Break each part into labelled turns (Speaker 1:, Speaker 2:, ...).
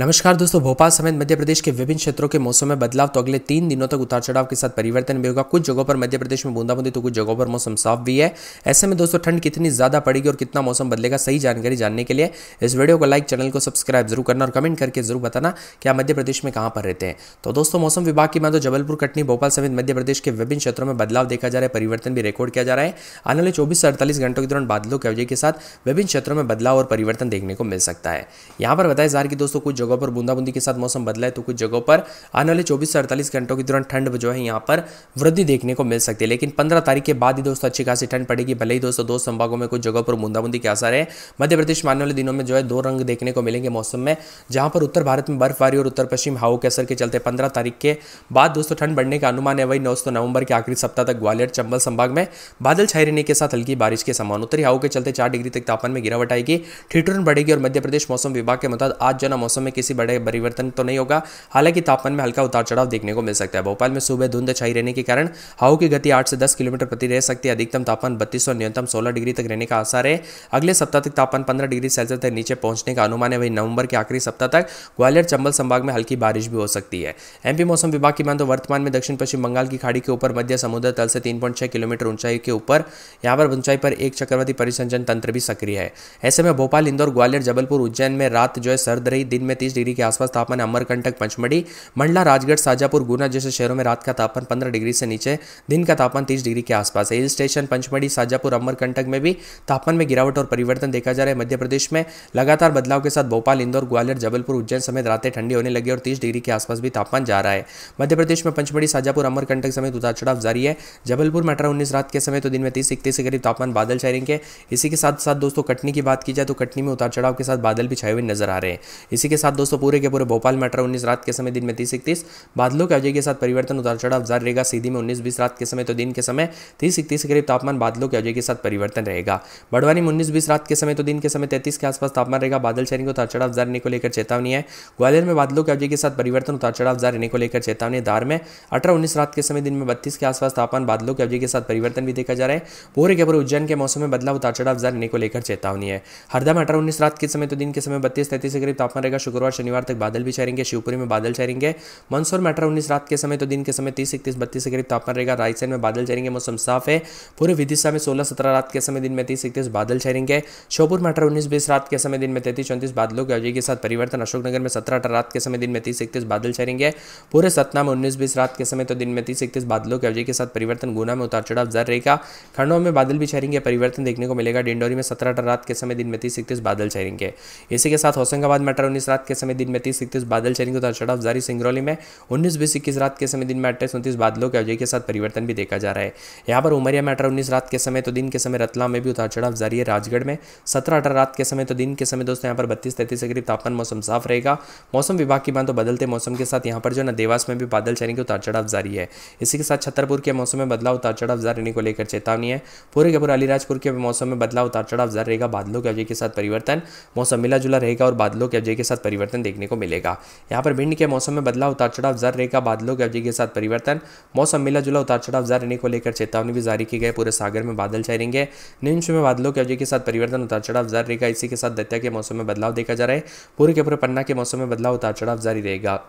Speaker 1: नमस्कार दोस्तों भोपाल समेत मध्य प्रदेश के विभिन्न क्षेत्रों के मौसम में बदलाव तो अगले तीन दिनों तक उतार चढ़ाव के साथ परिवर्तन भी होगा कुछ जगहों पर मध्य प्रदेश में बूंदाबूंदी तो कुछ जगहों पर मौसम साफ भी है ऐसे में दोस्तों ठंड कितनी ज्यादा पड़ेगी और कितना मौसम बदलेगा सही जानकारी जानने के लिए इस वीडियो को लाइक चैनल को सब्सक्राइब जरूर करना और कमेंट करके जरूर बताना कि आप मध्य प्रदेश में कहाँ पर रहते हैं तो दोस्तों मौसम विभाग की मैं तो जबलपुर कटनी भोपाल समेत मध्य प्रदेश के विभिन्न क्षेत्रों में बदलाव देखा जा रहा है परिवर्तन भी रिकॉर्ड किया जा रहा है आने वाले चौबीस से अड़तालीस घंटों के दौरान बादलों के अवजय के साथ विभिन्न क्षेत्रों में बदलाव और परिवर्तन देखने को मिल सकता है यहाँ पर बताया जा रहा है कि दोस्तों कुछ जगहों पर बूंदाबूंदी के साथ मौसम बदला है तो कुछ जगहों पर आने वाले चौबीस से अड़तालीस घंटों के दौरान ठंड जो है यहाँ पर वृद्धि देखने को मिल सकती है लेकिन पंद्रह तारीख के बाद ही दोस्तों अच्छी खासी ठंड पड़ेगी भले ही दोस्तों दो संभागों में कुछ जगहों पर बूंदाबूंदी के आसार है मध्य प्रदेश में आने वाले दिनों में जो है दो रंग देखने को मिलेंगे मौसम में जहाँ पर उत्तर भारत में बर्फबारी और उत्तर पश्चिम हवा के असर के चलते पंद्रह तारीख के बाद दोस्तों ठंड बढ़ने का अनुमान है वही नौ नवंबर के आखिरी सप्ताह तक ग्वालियर चंबल संभाग में बादल छाए रहने के साथ हल्की बारिश के समान उत्तरी हाउ के चलते चार डिग्री तक तापमान में गिरावट आएगी ठिठुरन बढ़ेगी और मध्य प्रदेश मौसम विभाग के मुताबिक आज जो मौसम में किसी बड़े परिवर्तन तो नहीं होगा हालांकि तापमान में हल्का उतार चढ़ाव देखने को मिल सकता है भोपाल में सुबह धुंध छाई रहने के कारण हाउ की गति आठ से दस किलोमीटर प्रति रह सकती है अधिकतम तापमान बत्तीस और न्यूनतम सोलह डिग्री तक रहने का आसार है अगले सप्ताह तक तापमान पंद्रह डिग्री सेल्सियस तक नीचे पहुंचने का अनुमान है वहीं नवंबर के आखिरी सप्ताह तक ग्वालियर चंबल संभाग में हल्की बारिश भी हो सकती है एमपी मौसम विभाग की मान तो वर्तमान में दक्षिण पश्चिम बंगाल की खाड़ी के ऊपर मध्य समुद्र तल से तीन किलोमीटर ऊंचाई के ऊपर यहां पर ऊंचाई पर एक चक्रवाती परिसंचन तंत्र भी सक्रिय है ऐसे में भोपाल इंदौर ग्वालियर जबलपुर उज्जैन में रात जो है सर्द रही दिन में पैंतीस डिग्री के आसपास तापमान अमरकंटक पंचमढ़ी मंडला राजगढ़ साजापुर गुना जैसे शहरों में रात का तापमान पंद्रह डिग्री से नीचे दिन का तापमान तीस डिग्री के आसपास हिल स्टेशन पंचमढ़ी साजापुर अमरकंटक में भी तापमान में गिरावट और परिवर्तन देखा जा रहा है मध्य प्रदेश में लगातार बदलाव के साथ भोपाल इंदौर ग्वालियर जबलपुर उज्जैन समेत रातें ठंडी होने लगी और तीस डिग्री के आसपास भी तापमान जा रहा है मध्य प्रदेश में पंचमढ़ी साजापुर अमरकंटक समेत उतार चढ़ाव जारी है जबलपुर में अठारह उन्नीस रात के समय तो दिन में तीस इकतीस के करीब तापमान बादल छाए रहेंगे इसी के साथ साथ दोस्तों कटनी की बात की जाए तो कटनी में उतार चढ़ाव के साथ बादल भी छाए हुए नजर आ रहे हैं इसी के साथ साथ दोस्तों पूरे के पूरे भोपाल में अठारह उन्नीस रात के समय दिन में तीस इकतीस बादलों के अजय के साथ परिवर्तन उतार चढ़ाव जारी रहेगा सीधी में उन्नीस बीस रात के समय तो दिन के समय तीस इकतीस के करीब तापमान बादलों के अजय के साथ परिवर्तन रहेगा बड़वानी में उन्नीस बीस रात के समय तो दिन के समय तैतीस के आसपास तापमान रहेगा बादल छाने को उतार चढ़ाव जारी को लेकर चेतावनी है ग्वालियर में बादलों के अवधि के साथ परिवर्तन उतार चढ़ाव जारी को लेकर चेतावनी धार में अठारह उन्नीस रात के समय दिन में बत्तीस के आसपास तापमान बादलों के अवधि के साथ परिवर्तन भी देखा जा रहा है पूरे के पूरे उज्जैन के मौसम में बदलाव उतार चढ़ाव जारी को लेकर चेतावनी है हरदा में अठारह उन्नीस रात के समय तो दिन के समय बत्तीस तैतीस के करीब तापमान रहेगा शुक्र शुक्रवार शनिवार तक बादल भी छाएंगे शिवपुरी में बादल छाएंगे मंदसौर में उन्नीस रात के समय तो दिन के समय तीस इकतीस बत्तीस के करीब तापमान रहेगा रायसेन में बादल छाएंगे मौसम साफ है पूरे विदिशा में सोलह सत्रह रात के समय दिन में तीस इकतीस बादल छाएंगे शोपुर में उन्नीस बीस रात के समय दिन में तैतीस चौंतीस बादलों के अजय के साथ परिवर्तन अशोकनगर में सत्रह अठारह रात के समय दिन में तीस इकतीस बादल छाएंगे पूरे सतना में उन्नीस बीस रात के समय तो दिन में तीस इकतीस बादलों के अजय के साथ परिवर्तन गुना में उतार चढ़ाव जर रहेगा खंडवा में बादल भी छाएंगे परिवर्तन देखने को मिलेगा डिंडोरी में सत्रह अठारह रात के समय दिन में तीस इकतीस बादल छाएंगे इसी के साथ होशंगाबाद में उन्नीस रात के समय दिन में तीस इकतीस बादल छेड़ेंगे उतार तो चढ़ाव जारी सिंगरौली में उन्नीस बीस इक्कीस रात के समय दिन में अट्ठाईस उनतीस बादलों के अवजय के साथ परिवर्तन भी देखा जा रहा है यहाँ पर उमरिया में अठारह उन्नीस रात के समय तो दिन के समय रतलाम में भी उतार चढ़ाव जारी है राजगढ़ में सत्रह अठारह रात के समय तो दिन के समय दोस्तों यहाँ पर बत्तीस तैतीस के करीब तापमान मौसम साफ रहेगा मौसम विभाग की बात तो बदलते मौसम के साथ यहाँ पर जो ना देवास में भी बादल छेड़ेंगे उतार चढ़ाव जारी है इसी के साथ छतरपुर के मौसम में बदलाव उतार चढ़ाव जारी रहने को लेकर चेतावनी है पूरे के पूरे अलीराजपुर के मौसम में बदलाव उतार चढ़ाव जारी रहेगा बादलों के अवजय के साथ परिवर्तन मौसम मिला जुला रहेगा और बादलों के अवजय के साथ परिवर्तन परिवर्तन देखने को मिलेगा यहाँ पर भिंड के मौसम में बदलाव उतार चढ़ाव जर रहेगा बादलों के अवधि के साथ परिवर्तन मौसम मिला जुला उतार चढ़ाव जर रहने को लेकर चेतावनी भी जारी की गई पूरे सागर में बादल छाए रहेंगे निम्स में बादलों के अवधि के साथ परिवर्तन उतार चढ़ाव जर रहेगा इसी के साथ दत्या के मौसम में बदलाव देखा जा रहा है पूरे के पूरे पन्ना के मौसम में बदलाव उतार चढ़ाव जारी रहेगा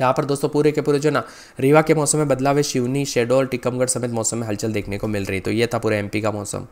Speaker 1: यहाँ पर दोस्तों पूरे के पूरे जो ना रीवा के मौसम में बदलाव है शिवनी शेडोल टिकमगढ़ समेत मौसम में हलचल देखने को मिल रही तो ये था पूरे एमपी का मौसम